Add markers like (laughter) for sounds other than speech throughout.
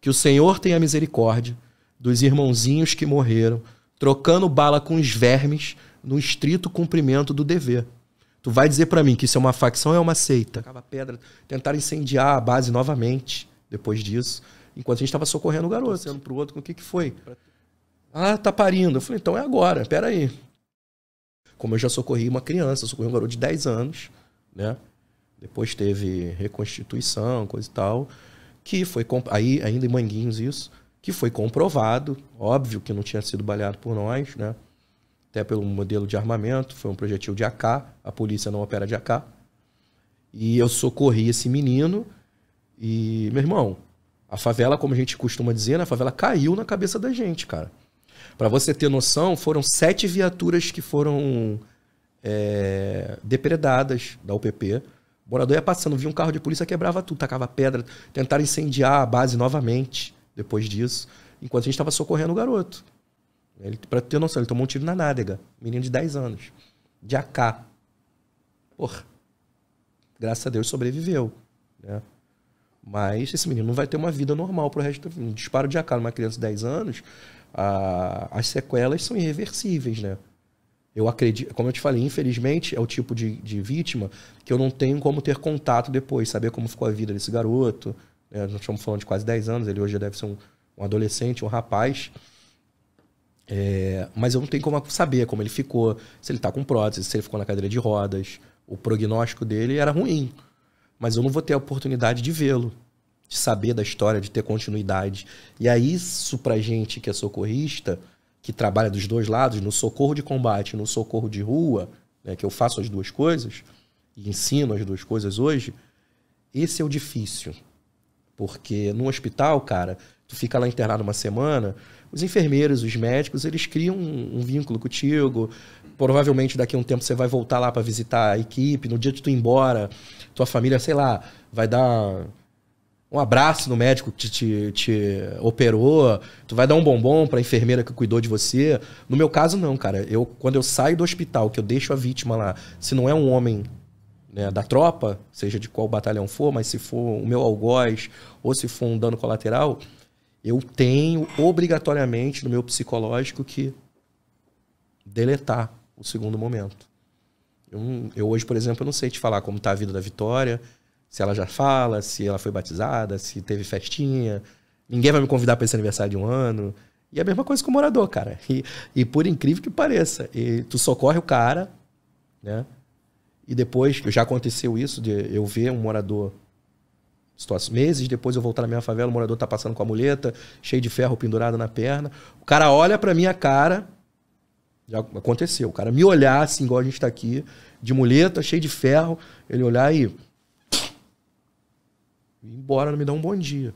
Que o Senhor tenha misericórdia dos irmãozinhos que morreram, trocando bala com os vermes no estrito cumprimento do dever. Tu vai dizer para mim que isso é uma facção ou é uma seita? Acaba pedra, incendiar a base novamente depois disso, enquanto a gente estava socorrendo o garoto, sendo pro outro, com o que que foi? Ah, tá parindo. Eu falei, então é agora, espera aí. Como eu já socorri uma criança, socorri um garoto de 10 anos, né? Depois teve reconstituição, coisa e tal que foi aí ainda em Manguinhos isso, que foi comprovado, óbvio que não tinha sido baleado por nós, né? Até pelo modelo de armamento, foi um projetil de AK, a polícia não opera de AK. E eu socorri esse menino e, meu irmão, a favela, como a gente costuma dizer, né, a favela caiu na cabeça da gente, cara. Para você ter noção, foram sete viaturas que foram é, depredadas da UPP morador ia passando, via um carro de polícia, quebrava tudo, tacava pedra, tentaram incendiar a base novamente depois disso, enquanto a gente estava socorrendo o garoto. Ele, pra ter noção, ele tomou um tiro na nádega, menino de 10 anos, de AK. Porra, graças a Deus sobreviveu, né? Mas esse menino não vai ter uma vida normal pro resto do vida. Um disparo de AK numa criança de 10 anos, a, as sequelas são irreversíveis, né? Eu acredito, como eu te falei, infelizmente é o tipo de, de vítima que eu não tenho como ter contato depois, saber como ficou a vida desse garoto. Né? nós estamos falando de quase 10 anos, ele hoje já deve ser um, um adolescente, um rapaz. É, mas eu não tenho como saber como ele ficou, se ele está com prótese, se ele ficou na cadeira de rodas. O prognóstico dele era ruim. Mas eu não vou ter a oportunidade de vê-lo, de saber da história, de ter continuidade. E aí, isso pra gente que é socorrista que trabalha dos dois lados, no socorro de combate, no socorro de rua, né, que eu faço as duas coisas e ensino as duas coisas hoje, esse é o difícil. Porque no hospital, cara, tu fica lá internado uma semana, os enfermeiros, os médicos, eles criam um, um vínculo contigo. Provavelmente daqui a um tempo você vai voltar lá para visitar a equipe. No dia que tu ir embora, tua família, sei lá, vai dar um abraço no médico que te, te, te, operou, tu vai dar um bombom pra enfermeira que cuidou de você. No meu caso, não, cara. Eu, quando eu saio do hospital, que eu deixo a vítima lá, se não é um homem né, da tropa, seja de qual batalhão for, mas se for o meu algoz ou se for um dano colateral, eu tenho obrigatoriamente no meu psicológico que deletar o segundo momento. Eu, eu hoje, por exemplo, eu não sei te falar como tá a vida da Vitória, se ela já fala, se ela foi batizada, se teve festinha. Ninguém vai me convidar para esse aniversário de um ano. E é a mesma coisa com o morador, cara. E, e por incrível que pareça, tu socorre o cara, né? E depois, já aconteceu isso, de eu ver um morador situação. Meses depois eu voltar na minha favela, o morador tá passando com a muleta, cheio de ferro pendurado na perna. O cara olha pra minha cara. Já aconteceu. O cara me olhar assim, igual a gente tá aqui, de muleta, cheio de ferro. Ele olhar e embora, não me dá um bom dia.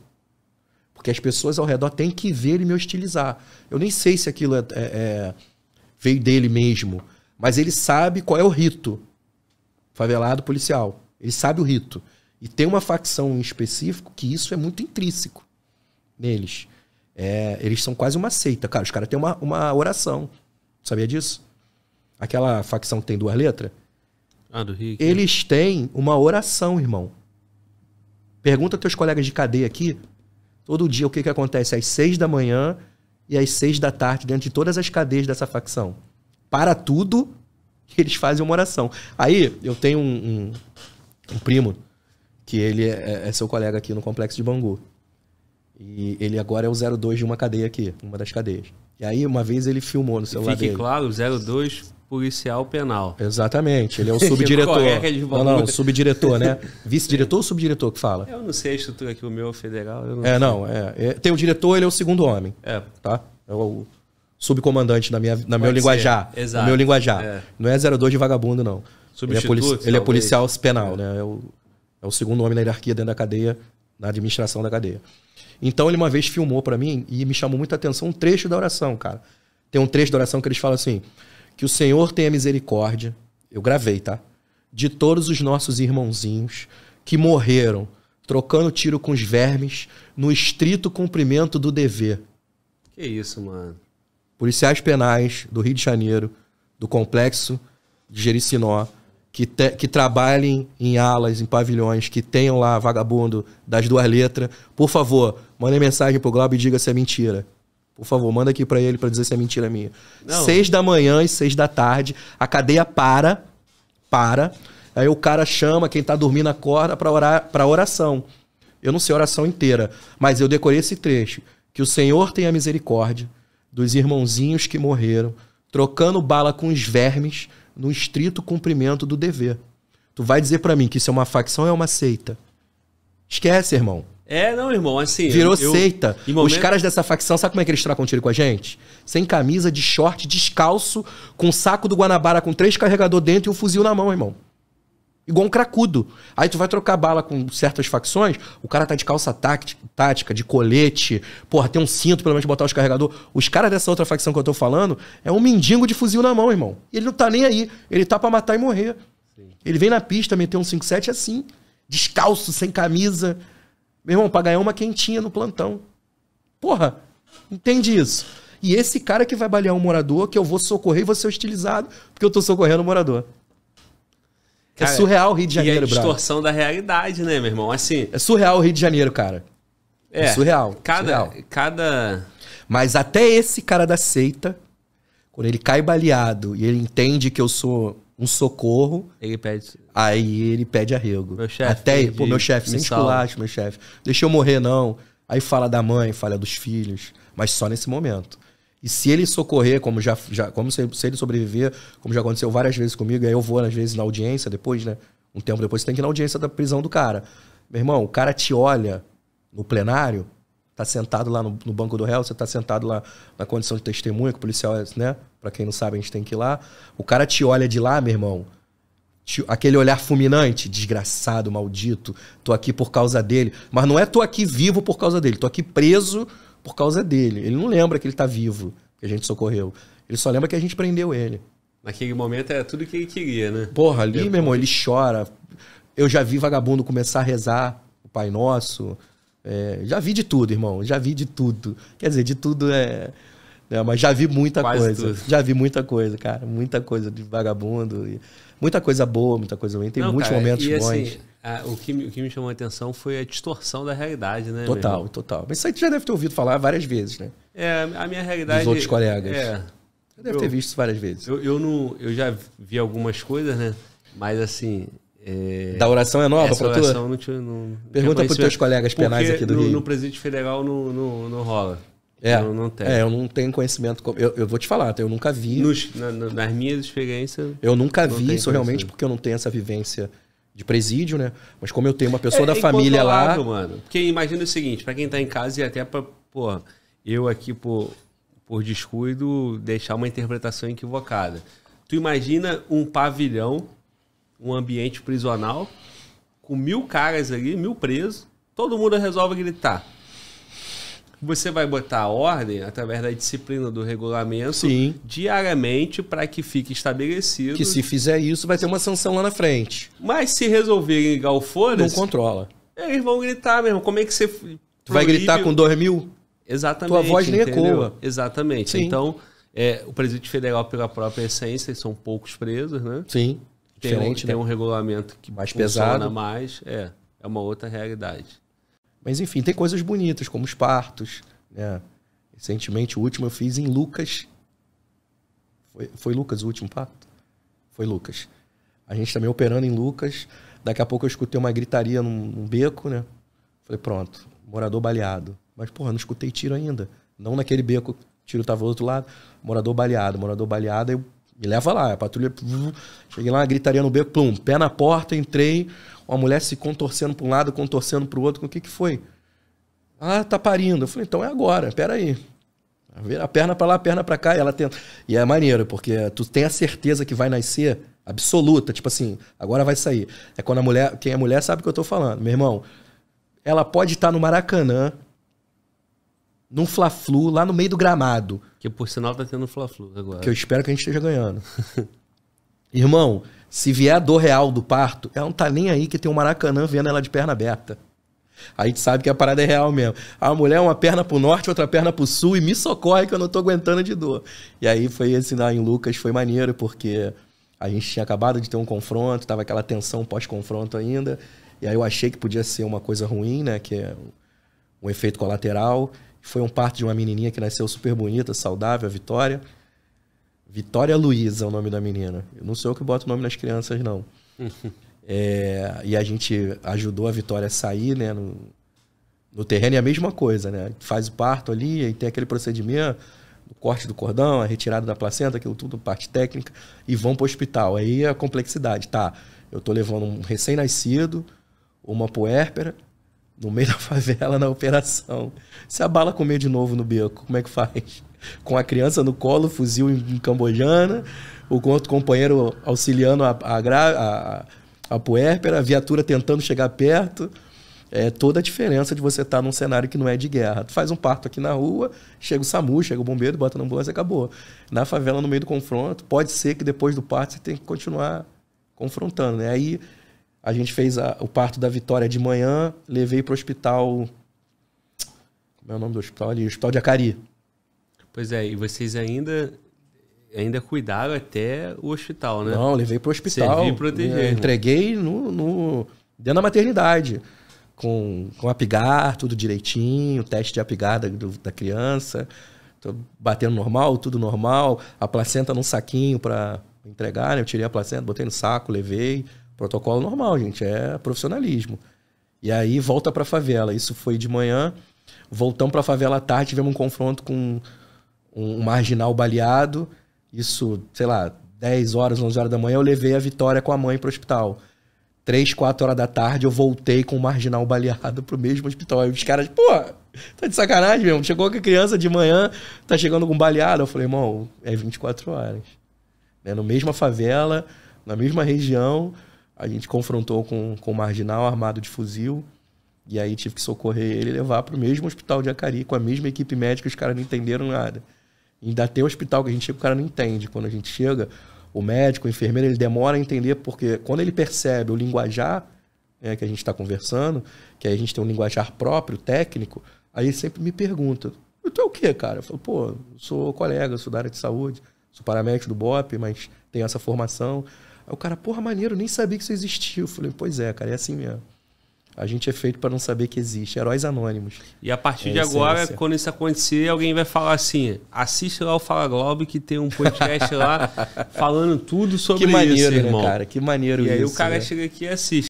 Porque as pessoas ao redor têm que ver e me hostilizar. Eu nem sei se aquilo é, é, é, veio dele mesmo, mas ele sabe qual é o rito. Favelado policial. Ele sabe o rito. E tem uma facção em específico que isso é muito intrínseco neles. É, eles são quase uma seita, cara. Os caras têm uma, uma oração. Sabia disso? Aquela facção que tem duas letras. Ah, do Rick. Né? Eles têm uma oração, irmão. Pergunta teus colegas de cadeia aqui, todo dia, o que, que acontece às seis da manhã e às seis da tarde dentro de todas as cadeias dessa facção. Para tudo, (laughs) eles fazem uma oração. Aí, eu tenho um, um, um primo, que ele é, é, é seu colega aqui no Complexo de Bangu. E ele agora é o 02 de uma cadeia aqui, uma das cadeias. E aí, uma vez ele filmou no celular Fique dele. claro, 02 policial penal. Exatamente, ele é o (laughs) subdiretor. não, não, subdiretor, né? Vice-diretor ou subdiretor que fala? Eu não sei a estrutura aqui, o meu é federal. Não é, sei. não. É, é, tem o diretor, ele é o segundo homem. É. Tá? É o subcomandante na minha, na meu linguajar. Exato. No meu linguajar. É. Não é 02 de vagabundo, não. ele é, ele é policial penal, é. né? É o, é o segundo homem na hierarquia dentro da cadeia, na administração da cadeia. Então ele uma vez filmou para mim e me chamou muita atenção um trecho da oração, cara. Tem um trecho da oração que eles falam assim: que o Senhor tenha misericórdia, eu gravei, tá? De todos os nossos irmãozinhos que morreram trocando tiro com os vermes no estrito cumprimento do dever. Que isso, mano. Policiais penais do Rio de Janeiro, do complexo de Jericinó, que, te, que trabalhem em alas, em pavilhões, que tenham lá vagabundo das duas letras, por favor, mandem mensagem pro Globo e diga se é mentira. Por favor, manda aqui para ele para dizer se é mentira minha. Não. Seis da manhã e seis da tarde, a cadeia para, para. Aí o cara chama quem tá dormindo acorda para orar para oração. Eu não sei a oração inteira, mas eu decorei esse trecho que o Senhor tenha misericórdia dos irmãozinhos que morreram, trocando bala com os vermes no estrito cumprimento do dever. Tu vai dizer para mim que isso é uma facção ou é uma seita? Esquece, irmão. É, não, irmão, assim. Virou eu, seita. Eu, momento... Os caras dessa facção, sabe como é que eles trocam tiro com a gente? Sem camisa, de short, descalço, com saco do Guanabara com três carregador dentro e um fuzil na mão, irmão. Igual um cracudo. Aí tu vai trocar bala com certas facções, o cara tá de calça tática, de colete, porra, tem um cinto pelo menos botar os carregador. Os caras dessa outra facção que eu tô falando é um mendigo de fuzil na mão, irmão. Ele não tá nem aí. Ele tá pra matar e morrer. Sim. Ele vem na pista, meter um 5-7 é assim, descalço, sem camisa. Meu irmão, pra ganhar uma quentinha no plantão. Porra, entende isso. E esse cara que vai balear um morador, que eu vou socorrer e vou ser hostilizado, porque eu tô socorrendo o morador. É cara, é surreal o Rio de Janeiro, brother. É a distorção da realidade, né, meu irmão? Assim. É surreal o Rio de Janeiro, cara. É. é surreal. Cada, surreal. cada. Mas até esse cara da seita quando ele cai baleado e ele entende que eu sou um socorro. Ele pede. Aí ele pede arrego. Meu chefe. Até, pedi, pô, meu chefe, sem esculacho, meu chefe. Deixa eu morrer, não. Aí fala da mãe, fala dos filhos, mas só nesse momento. E se ele socorrer, como já, já como se, se, ele sobreviver, como já aconteceu várias vezes comigo, aí eu vou às vezes na audiência depois, né? Um tempo depois você tem que ir na audiência da prisão do cara. Meu irmão, o cara te olha no plenário, tá sentado lá no, no banco do réu, você tá sentado lá na condição de testemunha, que o policial, é, né? Para quem não sabe, a gente tem que ir lá. O cara te olha de lá, meu irmão. Te, aquele olhar fulminante, desgraçado, maldito, tô aqui por causa dele. Mas não é tô aqui vivo por causa dele, tô aqui preso por causa dele. Ele não lembra que ele tá vivo, que a gente socorreu. Ele só lembra que a gente prendeu ele. Naquele momento era é tudo que ele queria, né? Porra, ali, Depois... meu irmão, ele chora. Eu já vi vagabundo começar a rezar o Pai Nosso. É, já vi de tudo, irmão. Já vi de tudo. Quer dizer, de tudo é. é mas já vi muita Quase coisa. Tudo. Já vi muita coisa, cara. Muita coisa de vagabundo. E... muita coisa boa, muita coisa ruim. Tem Não, muitos cara, momentos e, assim, bons. Assim, o, que, o que me chamou a atenção foi a distorção da realidade, né? Total, total. Mas isso aí tu já deve ter ouvido falar várias vezes, né? É, a minha realidade. Os outros colegas. É. deve eu, ter visto várias vezes. Eu, eu, não, eu já vi algumas coisas, né? Mas assim, é... Da oração é nova para pra tu? Não te, não, Pergunta teus colegas penais aqui do no, Rio. No presídio federal não, não, não rola. É, eu não tenho. É, eu não tenho conhecimento. Eu, eu vou te falar, tá? eu nunca vi. Nos, na, na, nas minhas experiências. Eu nunca vi isso realmente, porque eu não tenho essa vivência de presídio, né? Mas como eu tenho uma pessoa é, da é família lá. Mano. Porque imagina o seguinte, para quem tá em casa e até para pô, eu aqui por, por descuido deixar uma interpretação equivocada. Tu imagina um pavilhão um ambiente prisional com mil caras ali, mil presos, todo mundo resolve gritar. Você vai botar a ordem através da disciplina do regulamento Sim. diariamente para que fique estabelecido. Que se fizer isso, vai ter uma sanção lá na frente. Mas se resolverem ligar o Não controla. Eles vão gritar mesmo. Como é que você. Tu vai gritar com dois mil? Exatamente. Tua voz nem é ecoa. Exatamente. Sim. Então, é, o presídio federal, pela própria essência, são poucos presos, né? Sim diferente, né? tem um regulamento que mais pesado, mais, é, é uma outra realidade. Mas enfim, tem coisas bonitas, como os partos, né? Recentemente, o último eu fiz em Lucas. Foi, foi Lucas o último parto? Foi Lucas. A gente também tá operando em Lucas. Daqui a pouco eu escutei uma gritaria num, num beco, né? Falei, pronto, morador baleado. Mas, porra, não escutei tiro ainda. Não naquele beco, tiro estava do outro lado. Morador baleado, morador baleado. Aí eu me leva lá, a é patrulha. Cheguei lá, gritaria no beco, plum, pé na porta, entrei. Uma mulher se contorcendo para um lado, contorcendo para o outro. O que, que foi? Ah, tá parindo. Eu falei, então é agora, peraí. A perna para lá, a perna para cá, e ela tenta. E é maneiro, porque tu tem a certeza que vai nascer absoluta, tipo assim, agora vai sair. É quando a mulher, quem é mulher sabe o que eu tô falando. Meu irmão, ela pode estar tá no Maracanã, num Fla-Flu lá no meio do gramado. Que por sinal tá tendo Fla-Flu agora. Que eu espero que a gente esteja ganhando. (laughs) Irmão, se vier a dor real do parto, ela não tá nem aí que tem um Maracanã vendo ela de perna aberta. Aí gente sabe que a parada é real mesmo. A mulher, é uma perna pro norte, outra perna pro sul, e me socorre que eu não tô aguentando de dor. E aí foi esse em Lucas, foi maneiro, porque a gente tinha acabado de ter um confronto, tava aquela tensão pós-confronto ainda. E aí eu achei que podia ser uma coisa ruim, né? Que é um efeito colateral. Foi um parto de uma menininha que nasceu super bonita, saudável, a Vitória. Vitória Luiza é o nome da menina. Eu não sou eu que boto o nome nas crianças, não. (laughs) é, e a gente ajudou a Vitória a sair, né? No, no terreno é a mesma coisa, né? Faz o parto ali, e tem aquele procedimento, o corte do cordão, a retirada da placenta, aquilo tudo, parte técnica, e vão para o hospital. Aí a complexidade, tá? Eu tô levando um recém-nascido, uma puérpera, no meio (laughs) da favela, na operação. Se a bala comer de novo no beco, como é que faz? (laughs) Com a criança no colo, fuzil em, cambojana, o outro companheiro auxiliando a, a, a, a puérpera, a viatura tentando chegar perto. É toda a diferença de você estar tá num cenário que não é de guerra. Tu faz um parto aqui na rua, chega o SAMU, chega o bombeiro, bota na ambulância e acabou. Na favela, no meio do confronto, pode ser que depois do parto você tenha que continuar confrontando. Né? Aí a gente fez a, o parto da Vitória de manhã, levei para o hospital. Como é o nome do hospital ali? Hospital de Acari. Pois é, e vocês ainda ainda cuidaram até o hospital, né? Não, levei para o hospital. Servi proteger. É, né? Entreguei no, no, dentro da maternidade. Com, com apigar, tudo direitinho, teste de apigar da, da criança, batendo normal, tudo normal, a placenta num saquinho para entregar, né? eu tirei a placenta, botei no saco, levei, Protocolo normal, gente, é profissionalismo. E aí volta para a favela. Isso foi de manhã. Voltamos para a favela à tarde, tivemos um confronto com um marginal baleado. Isso, sei lá, 10 horas, 11 horas da manhã, eu levei a Vitória com a mãe para o hospital. 3, 4 horas da tarde, eu voltei com o marginal baleado pro mesmo hospital. Aí os caras, pô, tá de sacanagem mesmo. Chegou com a criança de manhã, tá chegando com baleado. Eu falei, irmão, é 24 horas. Né? Na mesma favela, na mesma região, a gente confrontou com, com um marginal armado de fuzil. E aí tive que socorrer ele e levar para o mesmo hospital de Acari, com a mesma equipe médica, os caras não entenderam nada. ainda tem hospital que a gente chega, o cara não entende. Quando a gente chega, o médico, o enfermeiro, ele demora a entender, porque quando ele percebe o linguajar é, que a gente está conversando, que a gente tem um linguajar próprio, técnico, aí ele sempre me pergunta, tu é o quê, cara? Eu falo, pô, sou colega, sou da área de saúde, sou paramédico do BOP, mas tenho essa formação. Aí o cara, porra, maneiro, nem sabia que isso existia. Eu falei, pois é, cara, é assim mesmo. A gente é feito para não saber que existe. Heróis anônimos. E a partir é de agora, essência. quando isso acontecer, alguém vai falar assim: assiste lá o Fala Globo, que tem um podcast lá (laughs) falando tudo sobre que maneiro, isso, né, irmão. Né, cara, que maneiro e isso. E aí o cara né? chega aqui e assiste.